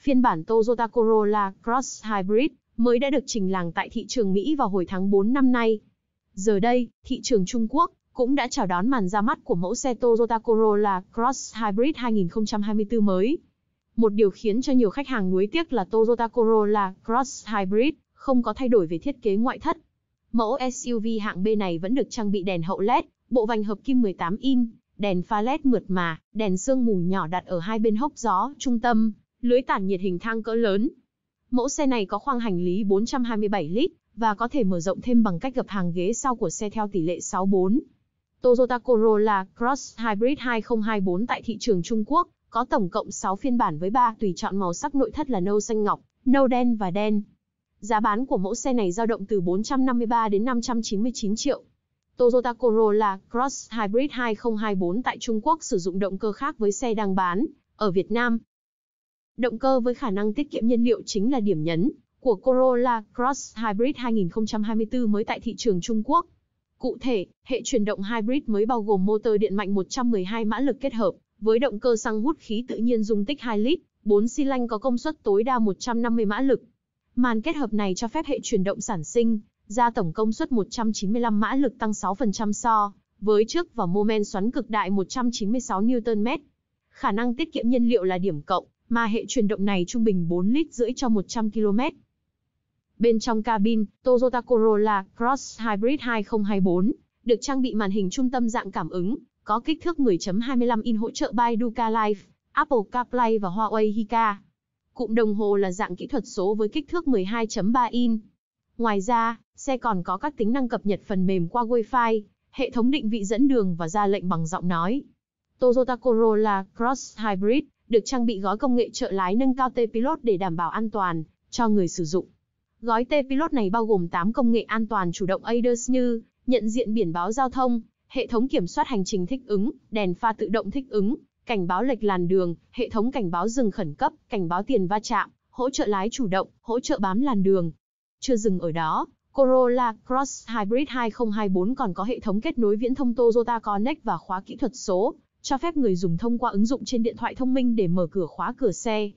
Phiên bản Toyota Corolla Cross Hybrid mới đã được trình làng tại thị trường Mỹ vào hồi tháng 4 năm nay. Giờ đây, thị trường Trung Quốc cũng đã chào đón màn ra mắt của mẫu xe Toyota Corolla Cross Hybrid 2024 mới. Một điều khiến cho nhiều khách hàng nuối tiếc là Toyota Corolla Cross Hybrid không có thay đổi về thiết kế ngoại thất Mẫu SUV hạng B này vẫn được trang bị đèn hậu LED, bộ vành hợp kim 18 in, đèn pha LED mượt mà, đèn sương mù nhỏ đặt ở hai bên hốc gió trung tâm, lưới tản nhiệt hình thang cỡ lớn. Mẫu xe này có khoang hành lý 427 lít và có thể mở rộng thêm bằng cách gập hàng ghế sau của xe theo tỷ lệ 64. Toyota Corolla Cross Hybrid 2024 tại thị trường Trung Quốc có tổng cộng 6 phiên bản với 3 tùy chọn màu sắc nội thất là nâu xanh ngọc, nâu đen và đen. Giá bán của mẫu xe này dao động từ 453 đến 599 triệu. Toyota Corolla Cross Hybrid 2024 tại Trung Quốc sử dụng động cơ khác với xe đang bán ở Việt Nam. Động cơ với khả năng tiết kiệm nhiên liệu chính là điểm nhấn của Corolla Cross Hybrid 2024 mới tại thị trường Trung Quốc. Cụ thể, hệ chuyển động hybrid mới bao gồm motor điện mạnh 112 mã lực kết hợp với động cơ xăng hút khí tự nhiên dung tích 2 lít, 4 xi lanh có công suất tối đa 150 mã lực. Màn kết hợp này cho phép hệ chuyển động sản sinh ra tổng công suất 195 mã lực tăng 6% so với trước và mô men xoắn cực đại 196 Nm. Khả năng tiết kiệm nhiên liệu là điểm cộng, mà hệ chuyển động này trung bình 4 lít rưỡi cho 100 km. Bên trong cabin, Toyota Corolla Cross Hybrid 2024 được trang bị màn hình trung tâm dạng cảm ứng, có kích thước 10.25 in hỗ trợ Baidu CarLife, Apple CarPlay và Huawei HiCar. Cụm đồng hồ là dạng kỹ thuật số với kích thước 12.3 in. Ngoài ra, xe còn có các tính năng cập nhật phần mềm qua Wi-Fi, hệ thống định vị dẫn đường và ra lệnh bằng giọng nói. Toyota Corolla Cross Hybrid được trang bị gói công nghệ trợ lái nâng cao T-Pilot để đảm bảo an toàn cho người sử dụng. Gói T-Pilot này bao gồm 8 công nghệ an toàn chủ động ADAS như nhận diện biển báo giao thông, hệ thống kiểm soát hành trình thích ứng, đèn pha tự động thích ứng, cảnh báo lệch làn đường, hệ thống cảnh báo dừng khẩn cấp, cảnh báo tiền va chạm, hỗ trợ lái chủ động, hỗ trợ bám làn đường. Chưa dừng ở đó, Corolla Cross Hybrid 2024 còn có hệ thống kết nối viễn thông Toyota Connect và khóa kỹ thuật số, cho phép người dùng thông qua ứng dụng trên điện thoại thông minh để mở cửa khóa cửa xe.